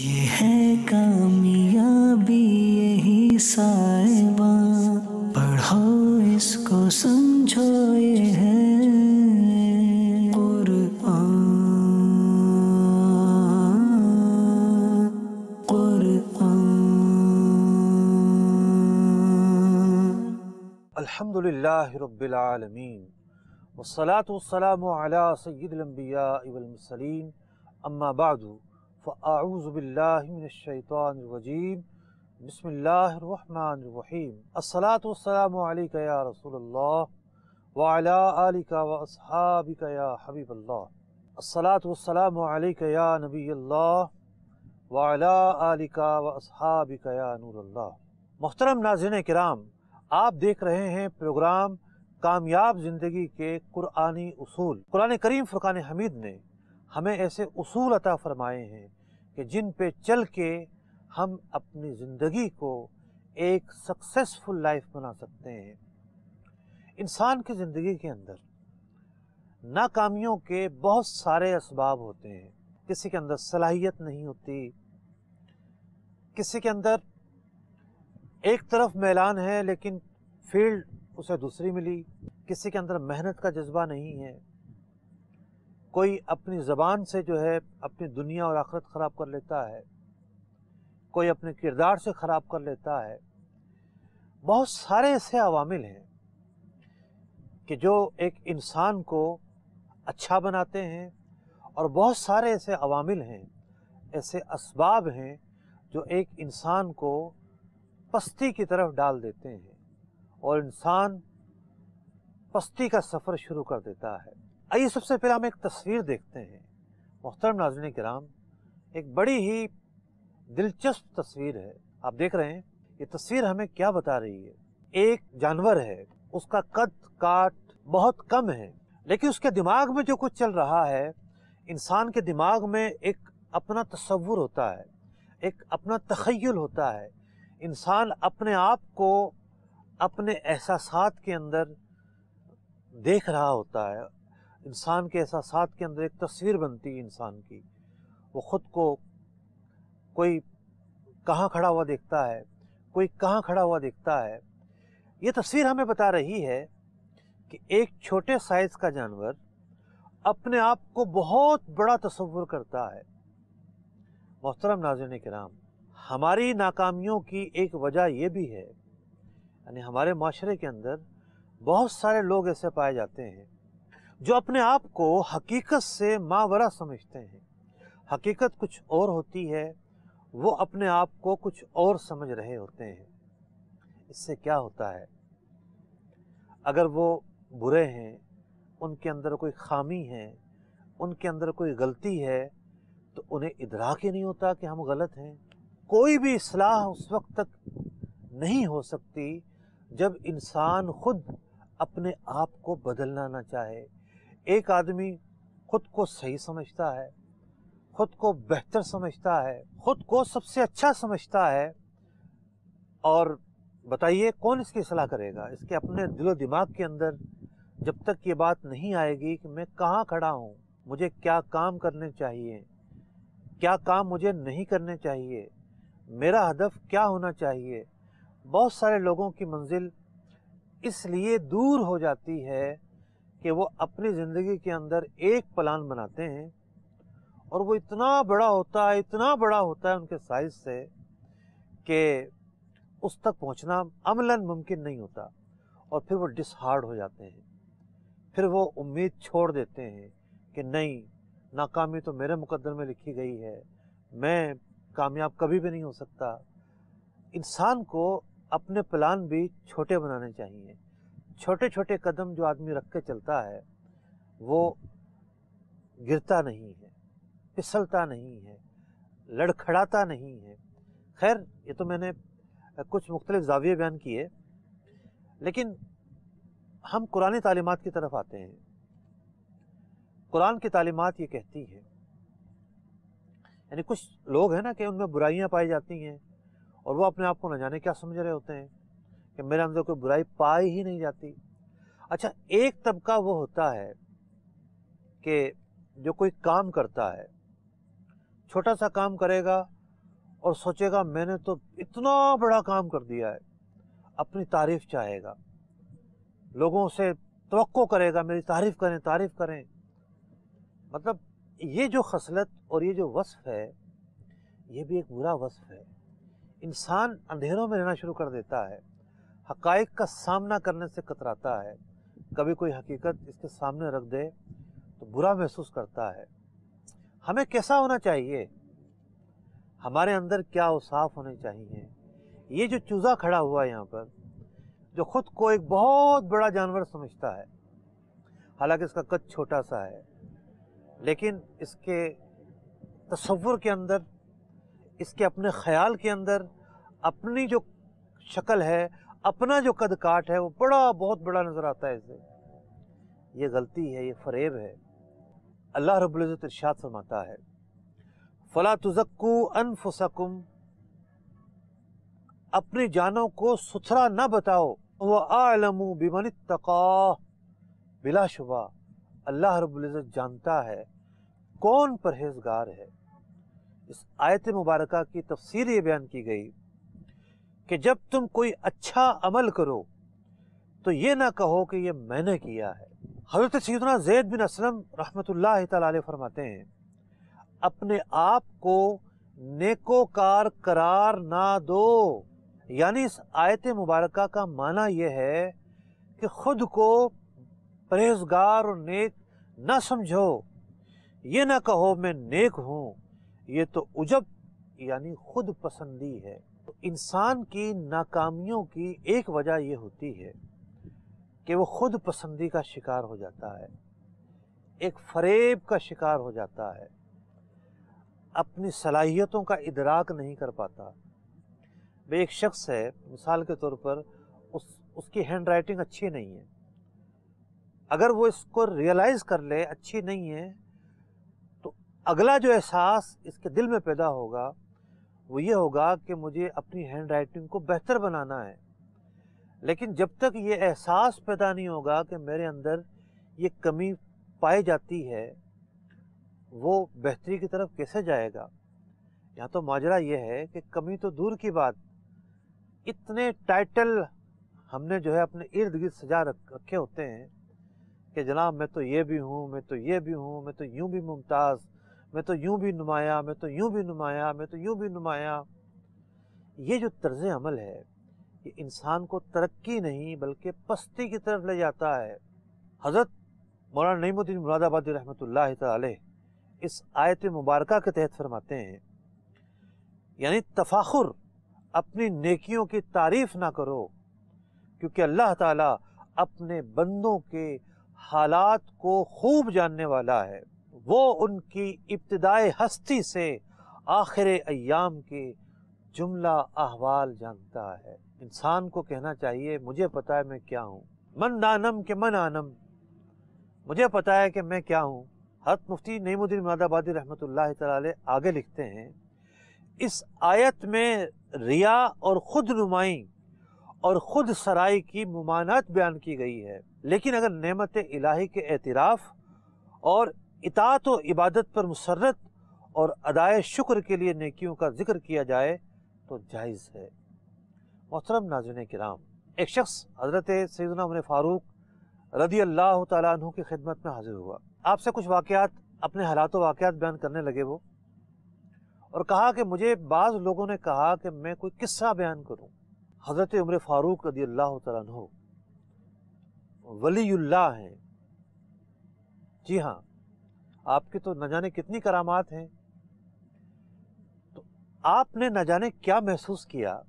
ये है कामयाबी यही साइबा पढ़ो इसको समझो ये है कुरआन कुरआन अल्हम्दुलिल्लाह रब्बिल आलमीन वस्सलातु वस्सलामु अला सय्यिदिल अंबिया वल मुरसलीन अम्मा बादू फ़ाऊज़बिल्लिनशैतरजीम बसमीम असलातमैक या रसोल्ला वाला का वसहाबिक वाला का नूरल्ला मोहतरम नाजिन कराम आप देख रहे हैं प्रोग्राम कामयाब ज़िंदगी के कुरानी उसूल कुरान करीम फ़ुरक़ान हमीद ने हमें ऐसे उसूल अता फ़रमाए हैं कि जिन पे चल के हम अपनी ज़िंदगी को एक सक्सेसफुल लाइफ बना सकते हैं इंसान की ज़िंदगी के अंदर नाकामियों के बहुत सारे इसबाब होते हैं किसी के अंदर सलाहियत नहीं होती किसी के अंदर एक तरफ मैलान है लेकिन फील्ड उसे दूसरी मिली किसी के अंदर मेहनत का जज्बा नहीं है कोई अपनी ज़बान से जो है अपनी दुनिया और आखरत ख़राब कर लेता है कोई अपने किरदार से ख़राब कर लेता है बहुत सारे ऐसे अवामिल हैं कि जो एक इंसान को अच्छा बनाते हैं और बहुत सारे ऐसे अवामिल हैं ऐसे इसबाब हैं जो एक इंसान को पस्ती की तरफ डाल देते हैं और इंसान पस्ती का सफ़र शुरू कर देता है आइए सबसे पहले हम एक तस्वीर देखते हैं मोहतरम नाजरन कराम एक बड़ी ही दिलचस्प तस्वीर है आप देख रहे हैं ये तस्वीर हमें क्या बता रही है एक जानवर है उसका कद काट बहुत कम है लेकिन उसके दिमाग में जो कुछ चल रहा है इंसान के दिमाग में एक अपना तस्वुर होता है एक अपना तखयल होता है इंसान अपने आप को अपने एहसास के अंदर देख रहा होता है इंसान के एहसास के अंदर एक तस्वीर बनती है इंसान की वो ख़ुद को कोई कहाँ खड़ा हुआ देखता है कोई कहाँ खड़ा हुआ देखता है ये तस्वीर हमें बता रही है कि एक छोटे साइज़ का जानवर अपने आप को बहुत बड़ा तस्वुर करता है मोहतरम नाजन कराम हमारी नाकामियों की एक वजह यह भी है यानी हमारे माशरे के अंदर बहुत सारे लोग ऐसे पाए जाते हैं जो अपने आप को हकीकत से मावरा समझते हैं हकीकत कुछ और होती है वो अपने आप को कुछ और समझ रहे होते हैं इससे क्या होता है अगर वो बुरे हैं उनके अंदर कोई खामी है उनके अंदर कोई गलती है तो उन्हें इधरा के नहीं होता कि हम गलत हैं कोई भी असलाह उस वक्त तक नहीं हो सकती जब इंसान खुद अपने आप को बदलना ना चाहे एक आदमी खुद को सही समझता है खुद को बेहतर समझता है खुद को सबसे अच्छा समझता है और बताइए कौन इसकी सलाह करेगा इसके अपने दिलो दिमाग के अंदर जब तक ये बात नहीं आएगी कि मैं कहाँ खड़ा हूँ मुझे क्या काम करने चाहिए क्या काम मुझे नहीं करने चाहिए मेरा हदफ क्या होना चाहिए बहुत सारे लोगों की मंजिल इसलिए दूर हो जाती है कि वो अपनी ज़िंदगी के अंदर एक प्लान बनाते हैं और वो इतना बड़ा होता है इतना बड़ा होता है उनके साइज से कि उस तक पहुंचना अमलन मुमकिन नहीं होता और फिर वो डिसहार्ड हो जाते हैं फिर वो उम्मीद छोड़ देते हैं कि नहीं नाकामी तो मेरे मुकद्दर में लिखी गई है मैं कामयाब कभी भी नहीं हो सकता इंसान को अपने प्लान भी छोटे बनाने चाहिए छोटे छोटे कदम जो आदमी रख के चलता है वो गिरता नहीं है फिसलता नहीं है लड़खड़ाता नहीं है खैर ये तो मैंने कुछ मुख्तलिफ जाविये बयान किए लेकिन हम कुरान तालीमत की तरफ आते हैं कुरान की तालीमत ये कहती है यानी कुछ लोग हैं ना कि उनमें बुराइयाँ पाई जाती हैं और वो अपने आप को न जाने क्या समझ रहे होते हैं कि मेरे अंदर कोई बुराई पाई ही नहीं जाती अच्छा एक तबका वो होता है कि जो कोई काम करता है छोटा सा काम करेगा और सोचेगा मैंने तो इतना बड़ा काम कर दिया है अपनी तारीफ चाहेगा लोगों से तो करेगा मेरी तारीफ करें तारीफ करें मतलब ये जो खसलत और ये जो वस्फ है ये भी एक बुरा वस्फ है इंसान अंधेरों में रहना शुरू कर देता है हकाइक का सामना करने से कतराता है कभी कोई हकीकत इसके सामने रख दे तो बुरा महसूस करता है हमें कैसा होना चाहिए हमारे अंदर क्या उसाफ होने चाहिए ये जो चूज़ा खड़ा हुआ है यहाँ पर जो खुद को एक बहुत बड़ा जानवर समझता है हालांकि इसका कद छोटा सा है लेकिन इसके तस्वुर के अंदर इसके अपने ख्याल के अंदर अपनी जो शक्ल है अपना जो कद काट है वो बड़ा बहुत बड़ा नज़र आता है इसे ये गलती है ये फरेब है अल्लाह रबुल्ज़त इर्शाद फरमाता है फ़ला तुजक्कू अनफुसकुम अपनी जानों को सुथरा न बताओ वह आलमू बिमन तका बिलाशुबा अल्लाह रबुल्ज़त जानता है कौन परहेजगार है इस आयत मुबारक की तफसीर ये बयान की गई कि जब तुम कोई अच्छा अमल करो तो ये ना कहो कि ये मैंने किया है हजरत सैदना जैद बिन असलम रहमत फरमाते हैं अपने आप को नेकोकार करार ना दो यानी इस आयत मुबारक का माना यह है कि खुद को परहेजगार और नेक ना समझो ये ना कहो मैं नेक हूँ ये तो उजब यानी खुद पसंदी है इंसान की नाकामियों की एक वजह यह होती है कि वो खुद पसंदी का शिकार हो जाता है एक फरेब का शिकार हो जाता है अपनी सलाहियतों का इदराक नहीं कर पाता वे एक शख्स है मिसाल के तौर पर उस उसकी हैंड राइटिंग अच्छी नहीं है अगर वो इसको रियलाइज़ कर ले अच्छी नहीं है तो अगला जो एहसास इसके दिल में पैदा होगा वो ये होगा कि मुझे अपनी हैंड राइटिंग को बेहतर बनाना है लेकिन जब तक ये एहसास पैदा नहीं होगा कि मेरे अंदर ये कमी पाई जाती है वो बेहतरी की तरफ कैसे जाएगा यहाँ तो माजरा ये है कि कमी तो दूर की बात इतने टाइटल हमने जो है अपने इर्द गिर्द सजा रख रखे होते हैं कि जनाब मैं तो ये भी हूँ मैं तो ये भी हूँ मैं तो यूँ भी मुमताज़ मैं तो यूं भी नुमाया मैं तो यूं भी नुमाया मैं तो यूं भी नुमाया ये जो तर्ज अमल है ये इंसान को तरक्की नहीं बल्कि पस्ती की तरफ ले जाता है हज़रत मौलाना नईमुद्दीन मुरादाबाद रहमत ला इस आयत मुबारक के तहत फरमाते हैं यानी तफाखुर अपनी नेकियों की तारीफ़ ना करो क्योंकि अल्लाह ताला अपने बंदों के हालात को खूब जानने वाला है वो उनकी इब्तदाई हस्ती से आखिर अयाम के जुमला अहवाल जानता है इंसान को कहना चाहिए मुझे पता है मैं क्या हूँ मन दानम के मन आनम मुझे पता है कि मैं क्या हूँ हत मुफ्ती नईमुद्दीन मादाबादी रहमत आगे लिखते हैं इस आयत में रिया और ख़ुद नुमाई और ख़ुद सराई की ममानत बयान की गई है लेकिन अगर नमत इलाही के एतराफ़ और इतात व इबादत पर मसरत और अदाय शुक्र के लिए नेकियों का जिक्र किया जाए तो जायज़ है मोहतरम नाजन कराम एक शख्स हज़रत सैदना उमर फ़ारूक रदी अल्लाह तु की खिदमत में हाजिर हुआ आपसे कुछ वाक़ात अपने हालात वाक़ात बयान करने लगे वो और कहा कि मुझे बाज़ लोगों ने कहा कि मैं कोई किस्सा बयान करूँ हज़रत उम्र फ़ारूक रदी अल्लाह तु वली हैं जी हाँ आपके तो न जाने कितनी करामात हैं तो आपने न जाने क्या महसूस किया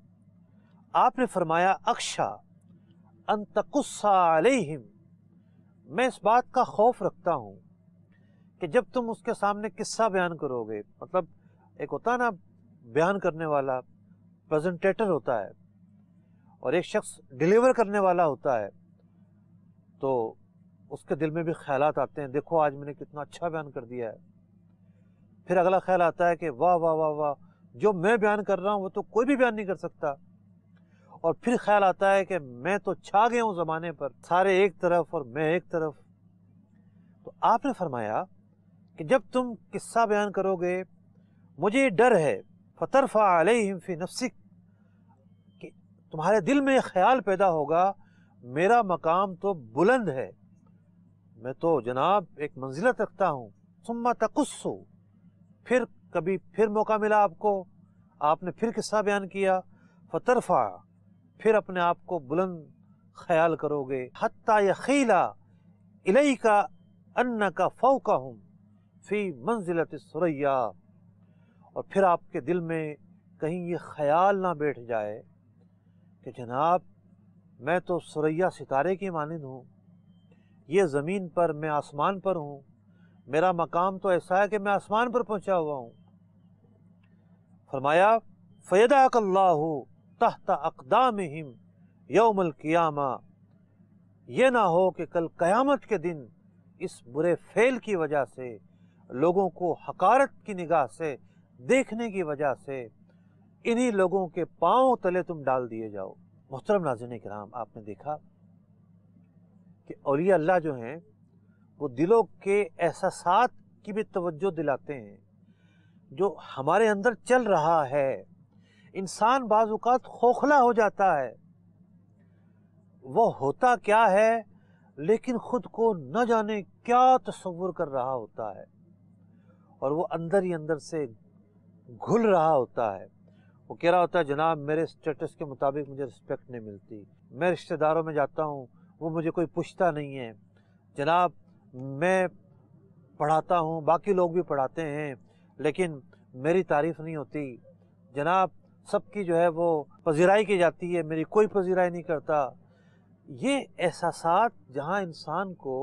आपने फरमाया अक्षा अनतकुस्साम मैं इस बात का खौफ रखता हूँ कि जब तुम उसके सामने किस्सा बयान करोगे मतलब एक होता ना बयान करने वाला प्रेजेंटेटर होता है और एक शख्स डिलीवर करने वाला होता है तो उसके दिल में भी ख्याल आते हैं देखो आज मैंने कितना अच्छा बयान कर दिया है फिर अगला ख्याल आता है कि वाह वाह वाह वाह जो मैं बयान कर रहा हूँ वो तो कोई भी बयान नहीं कर सकता और फिर ख्याल आता है कि मैं तो छा गया हूँ ज़माने पर सारे एक तरफ और मैं एक तरफ तो आपने फरमाया कि जब तुम किस्सा बयान करोगे मुझे ये डर है फतरफा आलफी नफसिक कि तुम्हारे दिल में ख्याल पैदा होगा मेरा मकाम तो बुलंद है मैं तो जनाब एक मंजिलत रखता हूँ सुम्मा तकुस्सो फिर कभी फिर मौका मिला आपको आपने फिर किस्सा बयान किया फतरफा फिर अपने आप को बुलंद ख्याल करोगे या खीला इलई का अन्ना का फ़ौका हूँ फी मंजिलत सुरैया और फिर आपके दिल में कहीं ये ख्याल ना बैठ जाए कि जनाब मैं तो सुरैया सितारे की मानद हूँ ये ज़मीन पर मैं आसमान पर हूँ मेरा मकाम तो ऐसा है कि मैं आसमान पर पहुँचा हुआ हूँ फरमाया फ़ैदाकल्ला तहत अकदाम हिम यौमल क़ियामा ये ना हो कि कल क़यामत के दिन इस बुरे फेल की वजह से लोगों को हकारत की निगाह से देखने की वजह से इन्हीं लोगों के पाँव तले तुम डाल दिए जाओ मोहतरम नाजिन कराम आपने देखा कि अलिया अल्लाह जो हैं वो दिलों के एहसास की भी तवज्जो दिलाते हैं जो हमारे अंदर चल रहा है इंसान बाज़ात खोखला हो जाता है वो होता क्या है लेकिन ख़ुद को न जाने क्या तस्वुर कर रहा होता है और वो अंदर ही अंदर से घुल रहा होता है वो कह रहा होता है जनाब मेरे स्टेटस के मुताबिक मुझे रिस्पेक्ट नहीं मिलती मैं रिश्तेदारों में जाता हूँ वो मुझे कोई पूछता नहीं है जनाब मैं पढ़ाता हूँ बाकी लोग भी पढ़ाते हैं लेकिन मेरी तारीफ़ नहीं होती जनाब सबकी जो है वो पजीराई की जाती है मेरी कोई पजीराई नहीं करता ये एहसास जहाँ इंसान को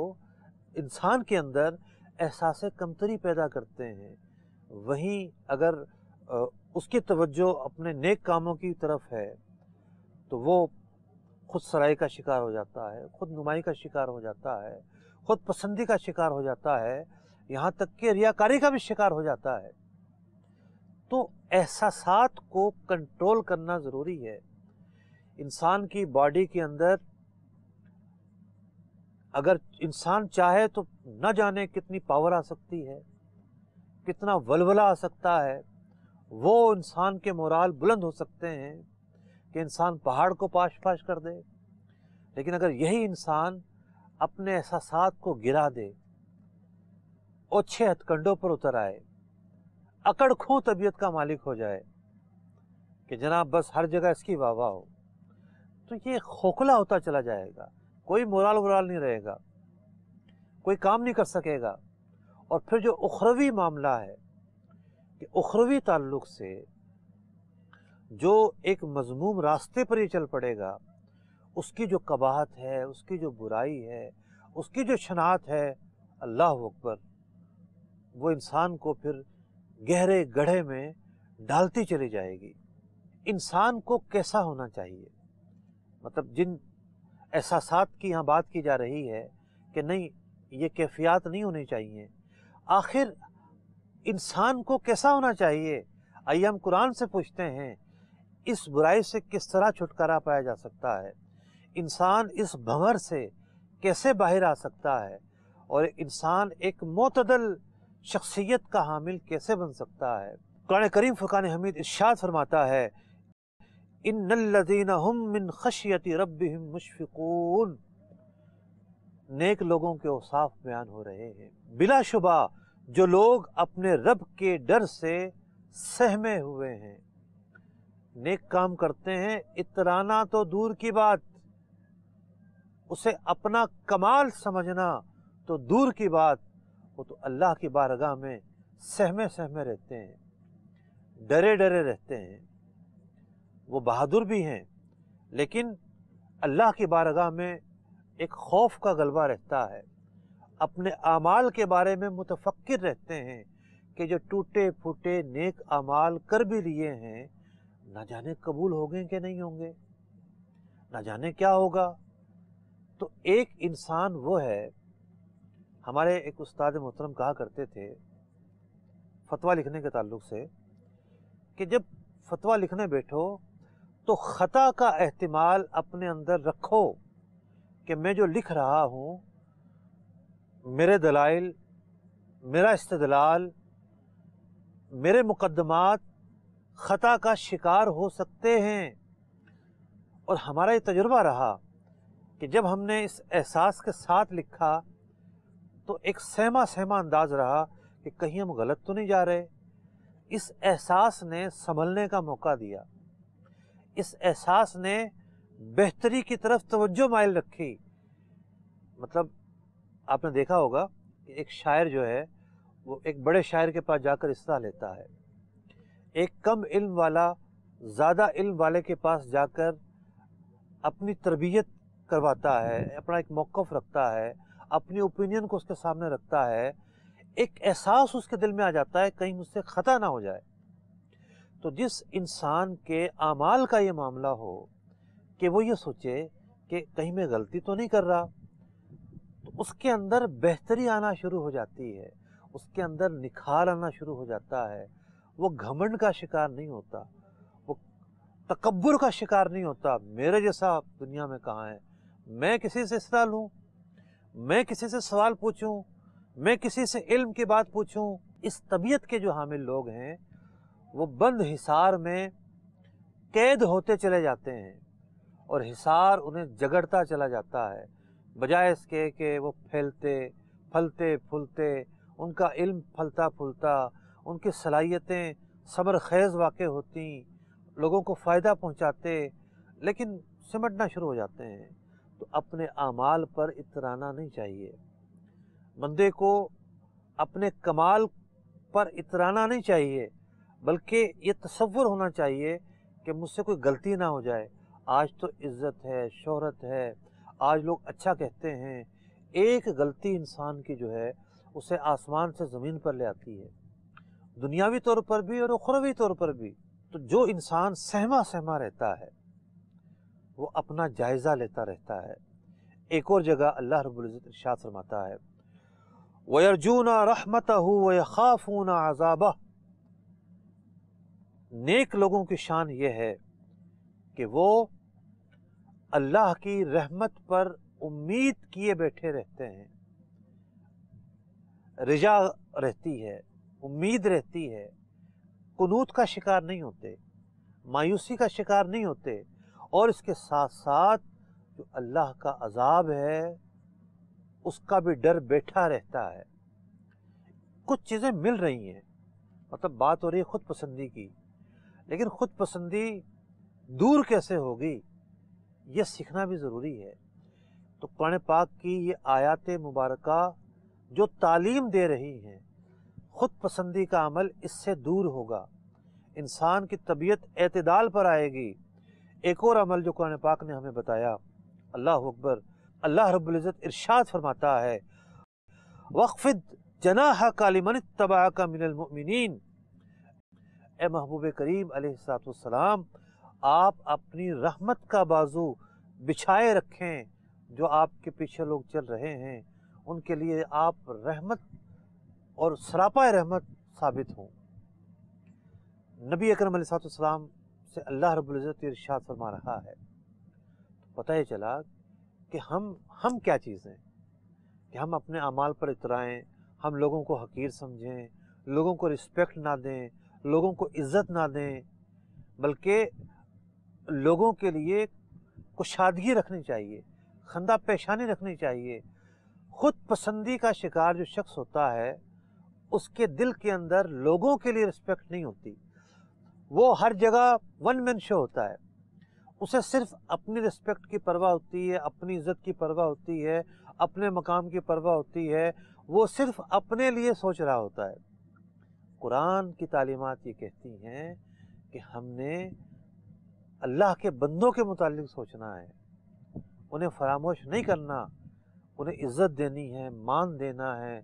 इंसान के अंदर एहसास कमतरी पैदा करते हैं वहीं अगर उसकी तवज्जो अपने नेक कामों की तरफ है तो वो खुद सराय का शिकार हो जाता है खुद नुमाई का शिकार हो जाता है खुद पसंदी का शिकार हो जाता है यहाँ तक कि रियाकारी का भी शिकार हो जाता है तो एहसास को कंट्रोल करना ज़रूरी है इंसान की बॉडी के अंदर अगर इंसान चाहे तो न जाने कितनी पावर आ सकती है कितना वलवला आ सकता है वो इंसान के मोराल बुलंद हो सकते हैं कि इंसान पहाड़ को पाश पाश कर दे लेकिन अगर यही इंसान अपने एहसास को गिरा दे ओछे हथकंडों पर उतर आए अकड़ खू तबीयत का मालिक हो जाए कि जनाब बस हर जगह इसकी वाह हो तो ये खोखला होता चला जाएगा कोई मुराल वराल नहीं रहेगा कोई काम नहीं कर सकेगा और फिर जो उखरवी मामला है कि उखरवी ताल्लुक से जो एक मजमूम रास्ते पर ये चल पड़ेगा उसकी जो कबाहत है उसकी जो बुराई है उसकी जो शनात है अल्लाह अकबर वो इंसान को फिर गहरे गढ़े में डालती चली जाएगी इंसान को कैसा होना चाहिए मतलब जिन एहसास की यहाँ बात की जा रही है कि नहीं ये कैफियत नहीं होनी चाहिए आखिर इंसान को कैसा होना चाहिए आइए हम कुरान से पूछते हैं इस बुराई से किस तरह छुटकारा पाया जा सकता है इंसान इस भंवर से कैसे बाहर आ सकता है और इंसान एक मतदल शख्सियत का हामिल कैसे बन सकता है कुरान करीम फ़ुरक़ान हमीद इर्शाद फरमाता है इन लदीन हम मिन रब मुशफ़ून नेक लोगों के औसाफ बयान हो रहे हैं बिलाशुबा जो लोग अपने रब के डर से सहमे हुए हैं नेक काम करते हैं इतराना तो दूर की बात उसे अपना कमाल समझना तो दूर की बात वो तो अल्लाह की बारगाह में सहमे सहमे रहते हैं डरे डरे रहते हैं वो बहादुर भी हैं लेकिन अल्लाह की बारगाह में एक खौफ का गलबा रहता है अपने आमाल के बारे में मुतफ़र रहते हैं कि जो टूटे फूटे नेक आमाल कर भी लिए हैं ना जाने कबूल होंगे कि नहीं होंगे ना जाने क्या होगा तो एक इंसान वो है हमारे एक उस्ताद मोहतरम कहा करते थे फतवा लिखने के ताल्लुक से कि जब फतवा लिखने बैठो तो ख़ता का अहतमाल अपने अंदर रखो कि मैं जो लिख रहा हूँ मेरे दलाइल मेरा इस्तलाल मेरे मुकदमात ख़ता का शिकार हो सकते हैं और हमारा ये तजुर्बा रहा कि जब हमने इस एहसास के साथ लिखा तो एक सहमा सहमा अंदाज रहा कि कहीं हम गलत तो नहीं जा रहे इस एहसास ने संभलने का मौका दिया इस एहसास ने बेहतरी की तरफ तवज्जो मायल रखी मतलब आपने देखा होगा कि एक शायर जो है वो एक बड़े शायर के पास जाकर हिस्सा लेता है एक कम इल्म वाला ज़्यादा इल्म वाले के पास जाकर अपनी तरबियत करवाता है अपना एक मौक़ रखता है अपनी ओपिनियन को उसके सामने रखता है एक एहसास उसके दिल में आ जाता है कहीं मुझसे ख़ता ना हो जाए तो जिस इंसान के अमाल का ये मामला हो कि वो ये सोचे कि कहीं मैं गलती तो नहीं कर रहा तो उसके अंदर बेहतरी आना शुरू हो जाती है उसके अंदर निखार आना शुरू हो जाता है वो घमंड का शिकार नहीं होता वो तकबर का शिकार नहीं होता मेरे जैसा दुनिया में कहाँ है मैं किसी से इसरा लूँ मैं किसी से सवाल पूछूँ मैं किसी से इल्म की बात पूछूँ इस तबीयत के जो हामिल लोग हैं वो बंद हिसार में कैद होते चले जाते हैं और हिसार उन्हें जगड़ता चला जाता है बजाय इसके कि वो फैलते फलते फूलते उनका इल्म फलता फूलता उनकी सलाहियतें सब्र ख़ैज़ वाक़ होती लोगों को फ़ायदा पहुँचाते लेकिन सिमटना शुरू हो जाते हैं तो अपने अमाल पर इतराना नहीं चाहिए बंदे को अपने कमाल पर इतराना नहीं चाहिए बल्कि ये तस्वुर होना चाहिए कि मुझसे कोई गलती ना हो जाए आज तो इज़्ज़त है शहरत है आज लोग अच्छा कहते हैं एक गलती इंसान की जो है उसे आसमान से ज़मीन पर ले आती है दुनियावी तौर पर भी और उखरवी तौर पर भी तो जो इंसान सहमा सहमा रहता है वो अपना जायज़ा लेता रहता है एक और जगह अल्लाह रबुल्ज़त इर्शाद फरमाता है वयरजूना रहमत हो अजाबा नेक लोगों की शान ये है कि वो अल्लाह की रहमत पर उम्मीद किए बैठे रहते हैं रजा रहती है उम्मीद रहती है कनूत का शिकार नहीं होते मायूसी का शिकार नहीं होते और इसके साथ साथ जो अल्लाह का अजाब है उसका भी डर बैठा रहता है कुछ चीज़ें मिल रही हैं मतलब बात हो रही है ख़ुद पसंदी की लेकिन ख़ुद पसंदी दूर कैसे होगी यह सीखना भी ज़रूरी है तो कुरान पाक की ये आयात मुबारक जो तालीम दे रही हैं खुद पसंदी का अमल इससे दूर होगा इंसान की तबीयत अतदाल पर आएगी एक और अमल जो कुरान पाक ने हमें बताया अल्लाह अकबर अल्लाह रब्ज़त इरशाद फरमाता है वक्फ़द जनाह कालिमन तबाह का मिनमिन ए महबूब करीम सलाम आप अपनी रहमत का बाजू बिछाए रखें जो आपके पीछे लोग चल रहे हैं उनके लिए आप रहमत और सरापा रहमत साबित हों नबी अकरम से अल्लाह रबुल्ज़त इरशाद फरमा रहा है तो पता ही चला कि हम हम क्या चीज़ हैं कि हम अपने अमाल पर इतराएँ हम लोगों को हकीर समझें लोगों को रिस्पेक्ट ना दें लोगों को इज़्ज़त ना दें बल्कि लोगों के लिए कुशादगी रखनी चाहिए खंदा पेशानी रखनी चाहिए ख़ुद पसंदी का शिकार जो शख्स होता है उसके दिल के अंदर लोगों के लिए रिस्पेक्ट नहीं होती वो हर जगह वन मैन शो होता है उसे सिर्फ अपनी रिस्पेक्ट की परवाह होती है अपनी इज्जत की परवाह होती है अपने मकाम की परवाह होती है वो सिर्फ अपने लिए सोच रहा होता है कुरान की तालीमत ये कहती हैं कि हमने अल्लाह के बंदों के मुतालिक सोचना है उन्हें फरामोश नहीं करना उन्हें इज़्ज़त देनी है मान देना है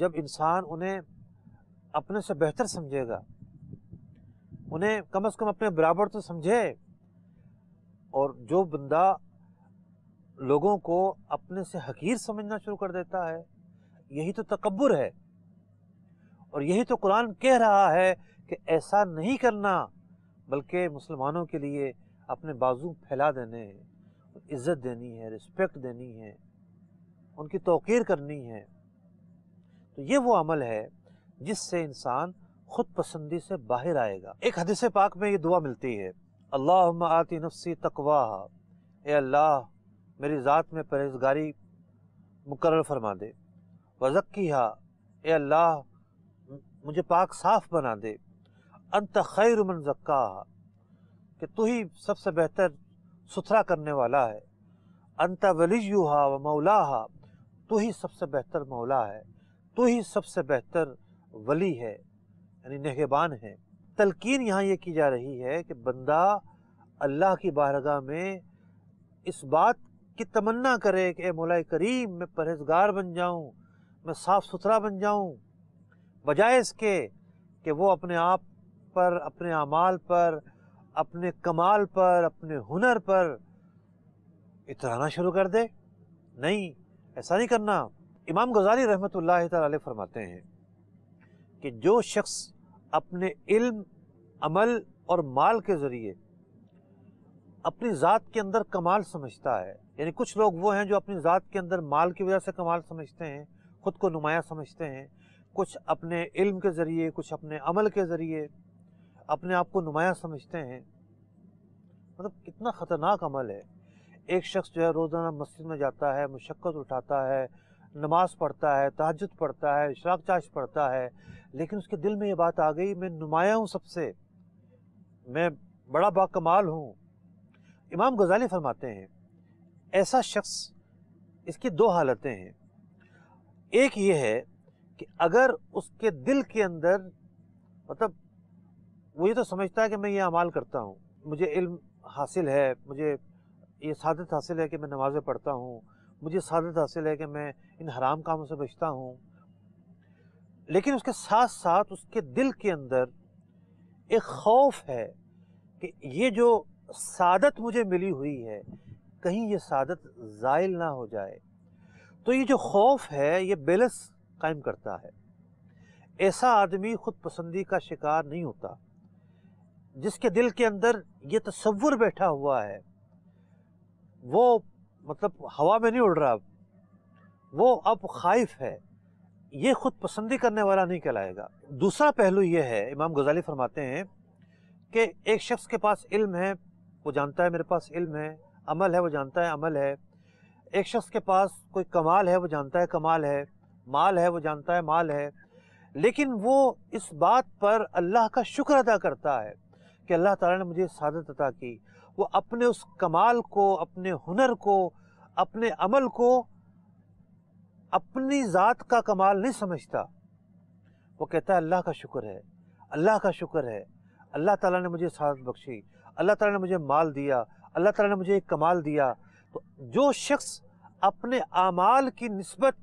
जब इंसान उन्हें अपने से बेहतर समझेगा उन्हें कम से कम अपने बराबर तो समझे और जो बंदा लोगों को अपने से हकीर समझना शुरू कर देता है यही तो तकबर है और यही तो कुरान कह रहा है कि ऐसा नहीं करना बल्कि मुसलमानों के लिए अपने बाजू फैला देने इज़्ज़त देनी है रिस्पेक्ट देनी है उनकी तोक़ीर करनी है तो ये वो अमल है जिससे इंसान खुद पसंदी से बाहर आएगा एक हदीस पाक में ये दुआ मिलती है अल्लाह आती नफसी तकवा ए अल्लाह मेरी ज़ात में परहेजगारी मुकर फरमा दे वज़क्की हा ए अल्लाह मुझे पाक साफ बना दे अंत खैर मन जक्का कि तू ही सबसे बेहतर सुथरा करने वाला है अंत वली हा व मौला हा तू ही सबसे बेहतर मौला है तो ही सबसे बेहतर वली है यानी नहबान है तलकिन यहाँ ये की जा रही है कि बंदा अल्लाह की बारगाह में इस बात की तमन्ना करे कि ए मौला करीम मैं परहेजगार बन जाऊँ मैं साफ़ सुथरा बन जाऊँ बजाय इसके कि वो अपने आप पर अपने अमाल पर अपने कमाल पर अपने हुनर पर इतराना शुरू कर दे नहीं ऐसा नहीं करना इमाम गजाली रहमत ला फरमाते हैं कि जो शख्स अपने इल्म अमल और माल के ज़रिए अपनी ज़ात के अंदर कमाल समझता है यानी कुछ लोग वो हैं जो अपनी ज़ात के अंदर माल की वजह से कमाल समझते हैं ख़ुद को नुमाया समझते हैं कुछ अपने इल्म के ज़रिए कुछ अपने अमल के ज़रिए अपने आप को नुमाया समझते हैं मतलब कितना ख़तरनाक अमल है एक शख्स जो है रोज़ाना मस्जिद में जाता है मुशक्क़त उठाता है नमाज पढ़ता है तहजद पढ़ता है शराब चाश पढ़ता है लेकिन उसके दिल में ये बात आ गई मैं नुमाया हूँ सबसे मैं बड़ा बाकमाल हूँ इमाम गजाली फरमाते हैं ऐसा शख्स इसकी दो हालतें हैं एक ये है कि अगर उसके दिल के अंदर मतलब वो ये तो समझता है कि मैं ये अमाल करता हूँ मुझे इल्म हासिल है मुझे ये सादत हासिल है कि मैं नमाज़ें पढ़ता हूँ मुझे सादत हासिल है कि मैं इन हराम कामों से बचता हूँ लेकिन उसके साथ साथ उसके दिल के अंदर एक खौफ है कि ये जो सादत मुझे मिली हुई है कहीं ये सादत ज़ायल ना हो जाए तो ये जो खौफ है ये बेलस कायम करता है ऐसा आदमी खुद पसंदी का शिकार नहीं होता जिसके दिल के अंदर ये तस्वुर बैठा हुआ है वो मतलब हवा में नहीं उड़ रहा अब वो अब खाइफ है ये खुद पसंदी करने वाला नहीं कहलाएगा दूसरा पहलू ये है इमाम गजाली फरमाते हैं कि एक शख्स के पास इल्म है वो जानता है मेरे पास इल्म है अमल है वो जानता है अमल है एक शख्स के पास कोई कमाल है वो जानता है कमाल है माल है वो जानता है माल है लेकिन वो इस बात पर अल्लाह का शुक्र अदा करता है कि अल्लाह ताला ने मुझे सादत अदा की वो अपने उस कमाल को अपने हुनर को अपने अमल को अपनी ज़ात का कमाल नहीं समझता वो कहता है अल्लाह का शुक्र है अल्लाह का शुक्र है अल्लाह ताला ने मुझे साथ बख्शी अल्लाह ताला ने मुझे माल दिया अल्लाह ताला ने मुझे एक कमाल दिया तो जो शख्स अपने अमाल की नस्बत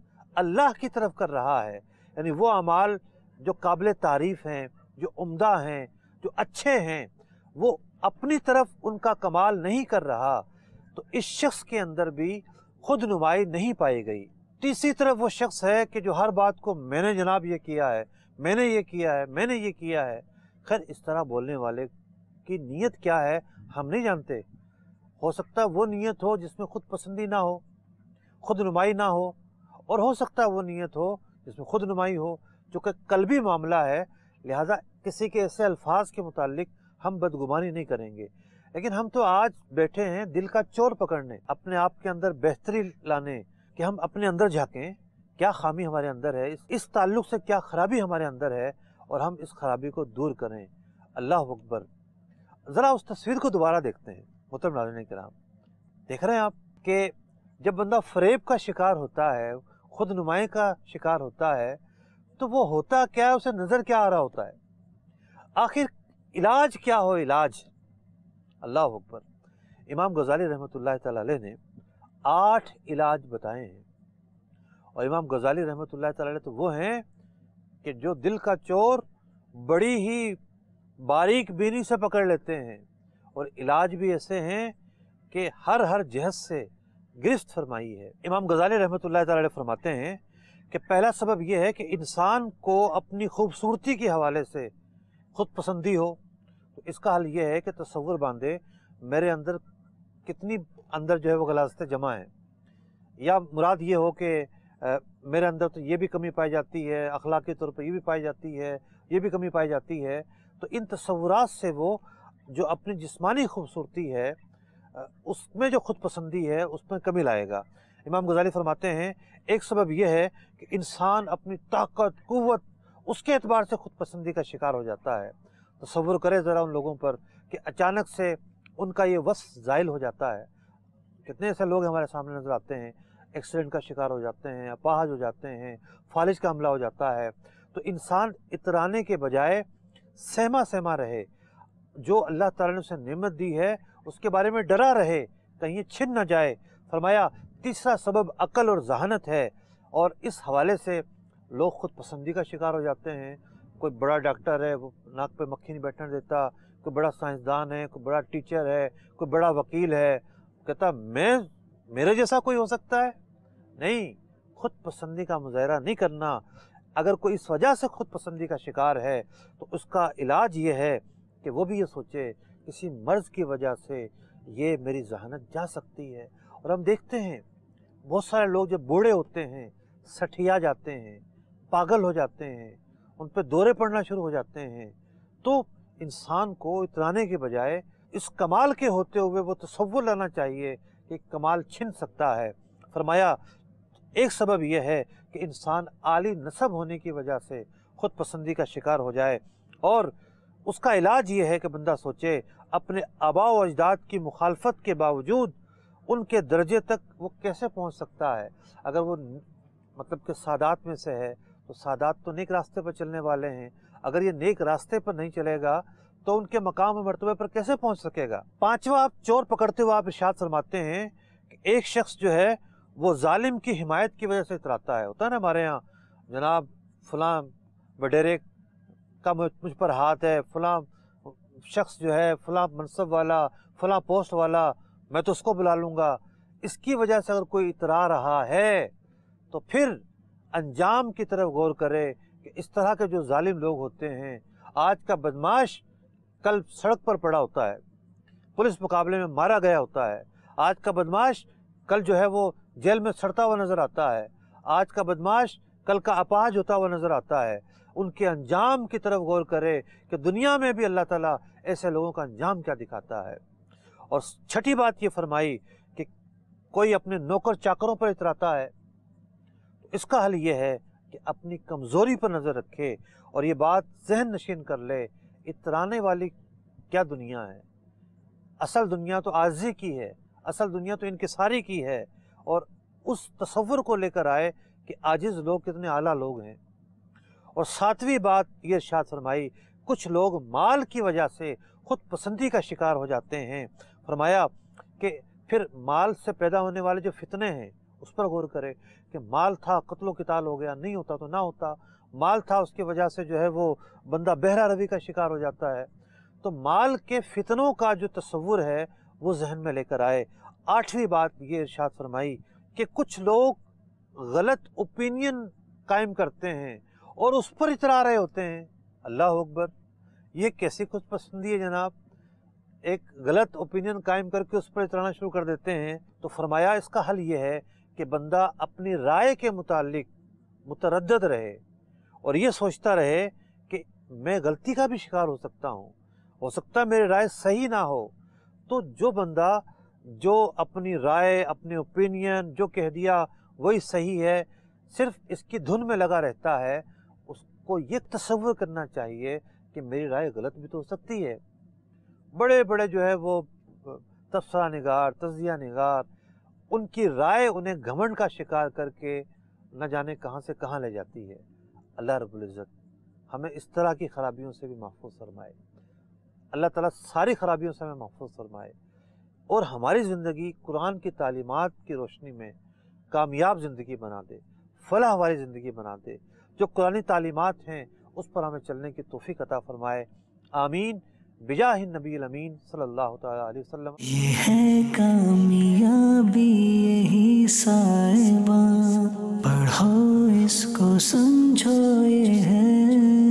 अल्लाह की तरफ कर रहा है यानी वो अमाल जो काबिल तारीफ़ हैं जो उम्दा हैं जो अच्छे हैं वो अपनी तरफ उनका कमाल नहीं कर रहा तो इस शख्स के अंदर भी खुद नुमाई नहीं पाई गई तीसरी तरफ वो शख्स है कि जो हर बात को मैंने जनाब ये किया है मैंने ये किया है मैंने ये किया है खैर इस तरह बोलने वाले की नीयत क्या है हम नहीं जानते हो सकता है वो नीयत हो जिसमें खुद पसंदी ना हो खुद नुमाई ना हो और हो सकता है वो नीयत हो जिसमें खुद नुमाई हो जो कि भी मामला है लिहाजा किसी के ऐसे अल्फाज के मुतालिक हम बदगुमानी नहीं करेंगे लेकिन हम तो आज बैठे हैं दिल का चोर पकड़ने अपने आप के अंदर बेहतरी लाने कि हम अपने अंदर झाकें क्या खामी हमारे अंदर है इस, इस ताल्लुक से क्या खराबी हमारे अंदर है और हम इस खराबी को दूर करें अल्लाह अकबर ज़रा उस तस्वीर को दोबारा देखते हैं मोहतरम नाजन कराम देख रहे हैं आप कि जब बंदा फरेब का शिकार होता है खुद नुमाई का शिकार होता है तो वो होता क्या है उसे नज़र क्या आ रहा होता है आखिर इलाज क्या हो इलाज अल्लाह अकबर इमाम गज़ाली रहमत ने आठ इलाज बताए हैं और इमाम गज़ाली रहमत तो वो हैं कि जो दिल का चोर बड़ी ही बारीक बीनी से पकड़ लेते हैं और इलाज भी ऐसे हैं कि हर हर जहस से गिरफ्त फरमाई है इमाम गज़ाली रहमत ताली फरमाते हैं कि पहला सबब यह है कि इंसान को अपनी खूबसूरती के हवाले से खुद पसंदी हो तो इसका हल ये है कि तस्वुर बांधे मेरे अंदर कितनी अंदर जो है वो गलाजतें जमा हैं या मुराद ये हो कि मेरे अंदर तो ये भी कमी पाई जाती है अखलाकी तौर पर ये भी पाई जाती है ये भी कमी पाई जाती है तो इन तस्वुरात से वो जो अपनी जिसमानी खूबसूरती है उसमें जो खुद पसंदी है उसमें कमी लाएगा इमाम गजाली फरमाते हैं एक सबब यह है कि इंसान अपनी ताकत कुत उसके अतबार से खुद पसंदी का शिकार हो जाता है तस्वुर करें ज़रा उन लोगों पर कि अचानक से उनका ये वस ज़ायल हो जाता है कितने ऐसे लोग हमारे सामने नज़र आते हैं एक्सीडेंट का शिकार हो जाते हैं अपाहज हो जाते हैं फालिज का हमला हो जाता है तो इंसान इतराने के बजाय सहमा सहमा रहे जो अल्लाह ताला ने उसे नेमत दी है उसके बारे में डरा रहे कहीं ये छिन ना जाए फरमाया तीसरा सबब अकल और जहानत है और इस हवाले से लोग ख़ुद पसंदी का शिकार हो जाते हैं कोई बड़ा डॉक्टर है वो नाक पे मक्खी नहीं बैठने देता कोई बड़ा साइंसदान है कोई बड़ा टीचर है कोई बड़ा वकील है कहता मैं मेरे जैसा कोई हो सकता है नहीं खुद पसंदी का मुजाहरा नहीं करना अगर कोई इस वजह से खुद पसंदी का शिकार है तो उसका इलाज ये है कि वो भी ये सोचे किसी मर्ज़ की वजह से ये मेरी जहानत जा सकती है और हम देखते हैं बहुत सारे लोग जब बूढ़े होते हैं सठिया जाते हैं पागल हो जाते हैं उन पर दौरे पड़ना शुरू हो जाते हैं तो इंसान को इतराने के बजाय इस कमाल के होते हुए वो तस्वुर लाना चाहिए कि कमाल छिन सकता है फरमाया एक सबब यह है कि इंसान आली नसब होने की वजह से खुद पसंदी का शिकार हो जाए और उसका इलाज यह है कि बंदा सोचे अपने आबा व अजदाद की मुखालफत के बावजूद उनके दर्जे तक वो कैसे पहुंच सकता है अगर वो मतलब के सादात में से है तो सादात तो नेक रास्ते पर चलने वाले हैं अगर ये नेक रास्ते पर नहीं चलेगा तो उनके मकाम और मरतबे पर कैसे पहुंच सकेगा पांचवा आप चोर पकड़ते हुए आप इशाद फरमाते हैं कि एक शख्स जो है वो जालिम की हिमायत की वजह से इतराता है होता है ना हमारे यहाँ जनाब फलां वडेरे का मुझ पर हाथ है फलां शख्स जो है फलां मनसब वाला फलां पोस्ट वाला मैं तो उसको बुला लूँगा इसकी वजह से अगर कोई इतरा रहा है तो फिर अंजाम की तरफ गौर करें कि इस तरह के जो जालिम लोग होते हैं आज का बदमाश कल सड़क पर पड़ा होता है पुलिस मुकाबले में मारा गया होता है आज का बदमाश कल जो है वो जेल में सड़ता हुआ नज़र आता है आज का बदमाश कल का अपाज होता हुआ नज़र आता है उनके अंजाम की तरफ गौर करें कि दुनिया में भी अल्लाह ताला ऐसे लोगों का अंजाम क्या दिखाता है और छठी बात ये फरमाई कि कोई अपने नौकर चाकरों पर इतराता है इसका हल ये है कि अपनी कमज़ोरी पर नज़र रखे और ये बात जहन नशीन कर ले इतराने वाली क्या दुनिया है असल दुनिया तो आजी की है असल दुनिया तो इनके सारी की है और उस तस्वुर को लेकर आए कि आजिज़ लोग कितने आला लोग हैं और सातवीं बात ये शाद फरमाई कुछ लोग माल की वजह से खुद पसंदी का शिकार हो जाते हैं फरमाया कि फिर माल से पैदा होने वाले जो फितने हैं उस पर गौर करे कि माल था कत्लो किताल हो गया नहीं होता तो ना होता माल था उसकी वजह से जो है वो बंदा बहरा रवि का शिकार हो जाता है तो माल के फितनों का जो तस्वुर है वो जहन में लेकर आए आठवीं बात ये इर्शाद फरमाई कि कुछ लोग गलत ओपिनियन कायम करते हैं और उस पर इतरा रहे होते हैं अल्लाह अकबर ये कैसी कुछ पसंदी है जनाब एक गलत ओपिनियन कायम करके उस पर इतराना शुरू कर देते हैं तो फरमाया इसका हल ये है कि बंदा अपनी राय के मुतालिक मुतरद रहे और ये सोचता रहे कि मैं गलती का भी शिकार हो सकता हूँ हो सकता है मेरी राय सही ना हो तो जो बंदा जो अपनी राय अपने ओपिनियन जो कह दिया वही सही है सिर्फ इसकी धुन में लगा रहता है उसको ये तस्वर करना चाहिए कि मेरी राय गलत भी तो हो सकती है बड़े बड़े जो है वो तबसरा नगार तजिया नगार उनकी राय उन्हें घमंड का शिकार करके न जाने कहाँ से कहाँ ले जाती है अल्लाह रबुल्ज़त हमें इस तरह की खराबियों से भी महफूज फरमाए अल्लाह ताला सारी खराबियों से हमें महफूज फरमाए और हमारी ज़िंदगी कुरान की तालीमत की रोशनी में कामयाब ज़िंदगी बना दे फलाह वाली ज़िंदगी बना दे जो कुरानी तालीमत हैं उस पर हमें चलने की तोफ़ी अता फ़रमाए आमीन बिजा नबी अमीन सल्लल्लाहु अलैहि वसल्लम ये है कामयाबी यही साहिबा पढ़ो इसको समझो ये है